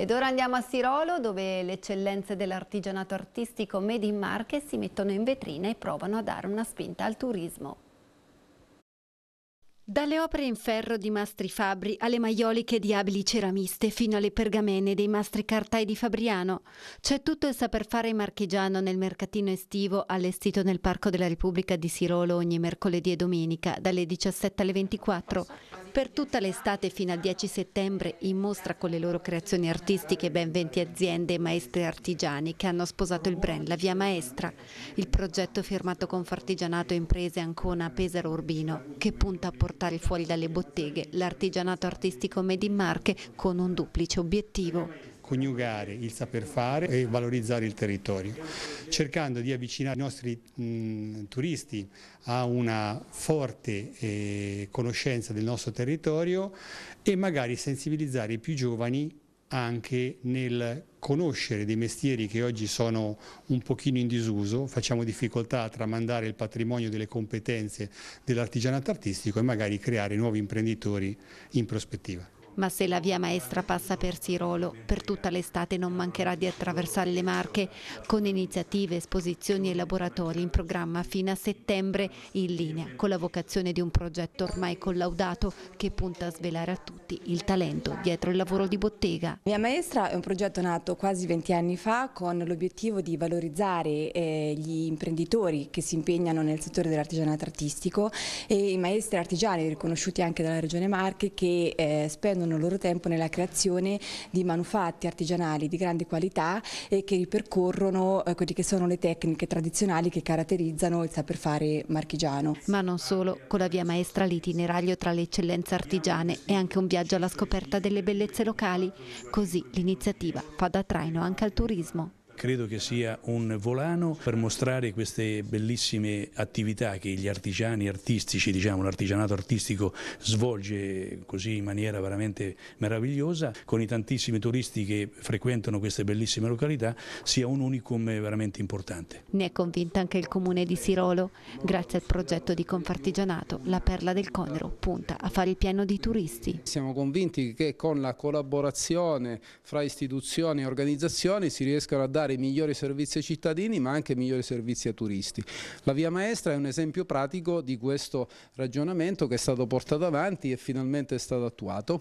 Ed ora andiamo a Sirolo dove le eccellenze dell'artigianato artistico Made in Marche si mettono in vetrina e provano a dare una spinta al turismo. Dalle opere in ferro di Mastri Fabri alle maioliche di abili ceramiste fino alle pergamene dei Mastri Cartai di Fabriano, c'è tutto il saper fare marchigiano nel mercatino estivo allestito nel Parco della Repubblica di Sirolo ogni mercoledì e domenica dalle 17 alle 24. Per tutta l'estate fino al 10 settembre in mostra con le loro creazioni artistiche ben 20 aziende e maestri artigiani che hanno sposato il brand La Via Maestra, il progetto firmato con Fartigianato Imprese Ancona Pesaro Urbino che punta a portare fuori dalle botteghe l'artigianato artistico Made in Marche con un duplice obiettivo coniugare il saper fare e valorizzare il territorio, cercando di avvicinare i nostri mh, turisti a una forte eh, conoscenza del nostro territorio e magari sensibilizzare i più giovani anche nel conoscere dei mestieri che oggi sono un pochino in disuso, facciamo difficoltà a tramandare il patrimonio delle competenze dell'artigianato artistico e magari creare nuovi imprenditori in prospettiva. Ma se la via maestra passa per Sirolo, per tutta l'estate non mancherà di attraversare le Marche, con iniziative, esposizioni e laboratori in programma fino a settembre, in linea con la vocazione di un progetto ormai collaudato che punta a svelare a tutti il talento dietro il lavoro di bottega. Via Maestra è un progetto nato quasi 20 anni fa con l'obiettivo di valorizzare eh, gli imprenditori che si impegnano nel settore dell'artigianato artistico e i maestri artigiani riconosciuti anche dalla Regione Marche che eh, spendono spendono il loro tempo nella creazione di manufatti artigianali di grande qualità e che ripercorrono eh, quelle che sono le tecniche tradizionali che caratterizzano il saper fare marchigiano. Ma non solo, con la via maestra l'itinerario tra le eccellenze artigiane è anche un viaggio alla scoperta delle bellezze locali, così l'iniziativa fa da traino anche al turismo credo che sia un volano per mostrare queste bellissime attività che gli artigiani artistici, diciamo l'artigianato artistico svolge così in maniera veramente meravigliosa, con i tantissimi turisti che frequentano queste bellissime località, sia un unicum veramente importante. Ne è convinta anche il comune di Sirolo, grazie al progetto di Confartigianato, la perla del Conero punta a fare il pieno di turisti. Siamo convinti che con la collaborazione fra istituzioni e organizzazioni si riescano a dare dare migliori servizi ai cittadini ma anche migliori servizi ai turisti. La Via Maestra è un esempio pratico di questo ragionamento che è stato portato avanti e finalmente è stato attuato.